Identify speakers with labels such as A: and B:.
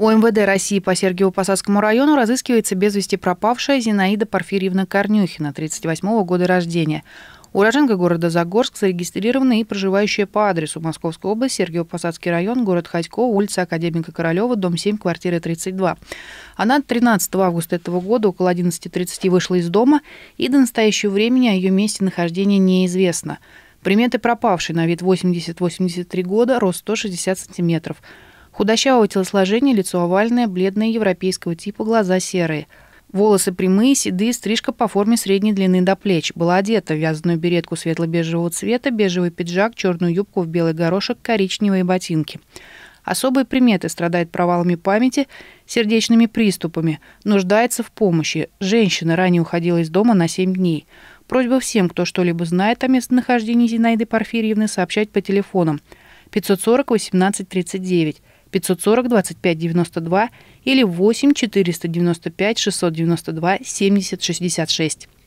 A: У МВД России по Сергиево-Посадскому району разыскивается без вести пропавшая Зинаида Порфирьевна Корнюхина, 38 года рождения. Уроженка города Загорск, зарегистрированная и проживающая по адресу Московской области, Сергиево-Посадский район, город Ходько, улица Академика Королева, дом 7, квартира 32. Она 13 августа этого года около 11.30 вышла из дома, и до настоящего времени о ее месте нахождения неизвестно. Приметы пропавшей на вид 80-83 года, рост 160 сантиметров. Худощавого телосложения, лицо овальное, бледное, европейского типа, глаза серые. Волосы прямые, седые, стрижка по форме средней длины до плеч. Была одета в вязаную беретку светло-бежевого цвета, бежевый пиджак, черную юбку в белый горошек, коричневые ботинки. Особые приметы страдает провалами памяти, сердечными приступами, нуждается в помощи. Женщина ранее уходила из дома на 7 дней. Просьба всем, кто что-либо знает о местонахождении Зинаиды Порфирьевны, сообщать по телефонам 540 18 39 540 25 92 или 8 495 692 70 66.